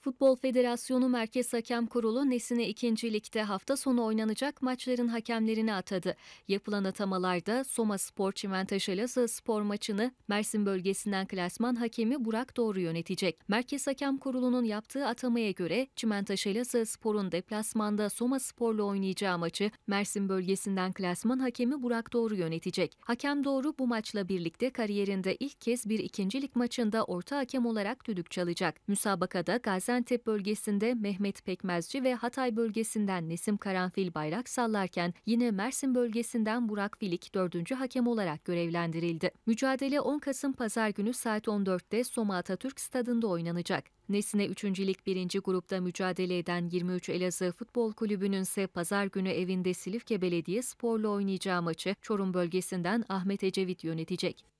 Futbol Federasyonu Merkez Hakem Kurulu Nesine 2. Lig'de hafta sonu oynanacak maçların hakemlerini atadı. Yapılan atamalarda Soma Spor Çimentaş Elazığ Spor maçını Mersin bölgesinden klasman hakemi Burak Doğru yönetecek. Merkez Hakem Kurulu'nun yaptığı atamaya göre Çimentaş Elazığ Spor'un deplasmanda Soma Spor'la oynayacağı maçı Mersin bölgesinden klasman hakemi Burak Doğru yönetecek. Hakem Doğru bu maçla birlikte kariyerinde ilk kez bir ikincilik maçında orta hakem olarak düdük çalacak. Müsabakada Gaz Gaziantep bölgesinde Mehmet Pekmezci ve Hatay bölgesinden Nesim Karanfil bayrak sallarken yine Mersin bölgesinden Burak Filik dördüncü hakem olarak görevlendirildi. Mücadele 10 Kasım Pazar günü saat 14'te Soma Atatürk Stadında oynanacak. Nesine 3. Lig 1. grupta mücadele eden 23 Elazığ Futbol Kulübü'nün ise pazar günü evinde Silifke Belediye Spor'la oynayacağı maçı Çorum bölgesinden Ahmet Ecevit yönetecek.